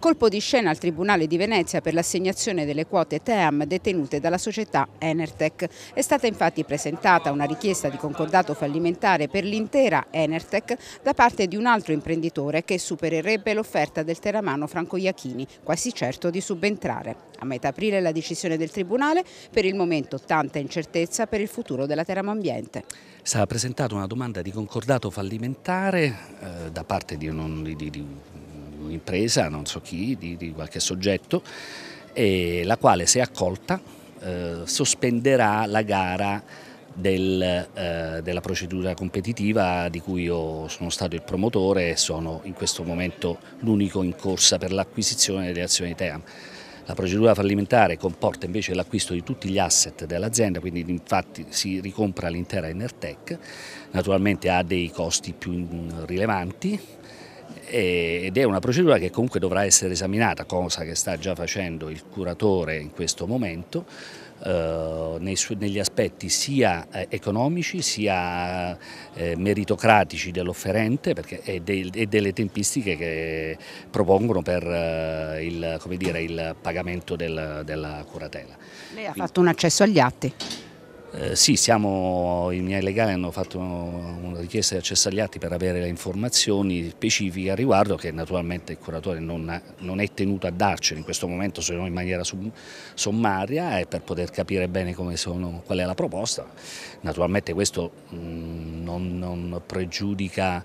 Colpo di scena al Tribunale di Venezia per l'assegnazione delle quote TEAM detenute dalla società Enertec. È stata infatti presentata una richiesta di concordato fallimentare per l'intera Enertec da parte di un altro imprenditore che supererebbe l'offerta del teramano Franco Iachini, quasi certo di subentrare. A metà aprile la decisione del Tribunale, per il momento tanta incertezza per il futuro della Teramo Ambiente. Sarà presentata una domanda di concordato fallimentare eh, da parte di, un, di, di un'impresa, non so chi, di, di qualche soggetto, la quale se accolta eh, sospenderà la gara del, eh, della procedura competitiva di cui io sono stato il promotore e sono in questo momento l'unico in corsa per l'acquisizione delle azioni Team. La procedura fallimentare comporta invece l'acquisto di tutti gli asset dell'azienda, quindi infatti si ricompra l'intera Enertech, naturalmente ha dei costi più rilevanti, ed è una procedura che comunque dovrà essere esaminata, cosa che sta già facendo il curatore in questo momento, eh, negli aspetti sia eh, economici sia eh, meritocratici dell'offerente e, delle tempistiche che propongono per il, dire, il pagamento della curatela. Lei ha fatto un accesso agli atti? Eh, sì, siamo, i miei legali hanno fatto una richiesta di accesso agli atti per avere le informazioni specifiche a riguardo che naturalmente il curatore non, ha, non è tenuto a darcele in questo momento se non in maniera sum, sommaria e per poter capire bene sono, qual è la proposta. Naturalmente questo mh, mm, non, non pregiudica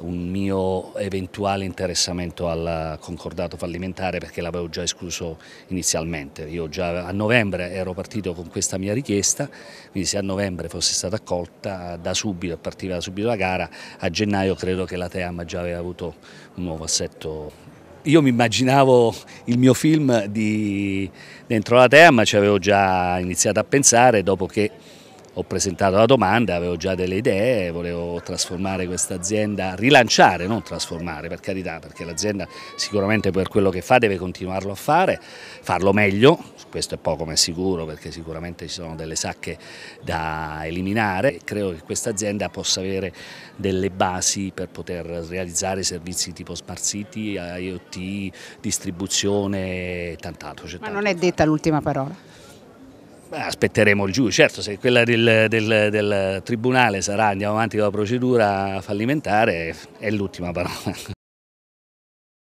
un mio eventuale interessamento al concordato fallimentare perché l'avevo già escluso inizialmente. Io già a novembre ero partito con questa mia richiesta, quindi se a novembre fosse stata accolta da subito, partiva da subito la gara, a gennaio credo che la Team già aveva avuto un nuovo assetto io mi immaginavo il mio film di, dentro la Team, ci avevo già iniziato a pensare dopo che ho presentato la domanda, avevo già delle idee, volevo trasformare questa azienda, rilanciare, non trasformare per carità, perché l'azienda sicuramente per quello che fa deve continuarlo a fare, farlo meglio, questo è poco ma è sicuro perché sicuramente ci sono delle sacche da eliminare, credo che questa azienda possa avere delle basi per poter realizzare servizi tipo Smart City, IoT, distribuzione e tant'altro. Ma non è detta l'ultima parola? Aspetteremo il giudice, certo se quella del, del, del Tribunale sarà andiamo avanti con la procedura fallimentare è l'ultima parola.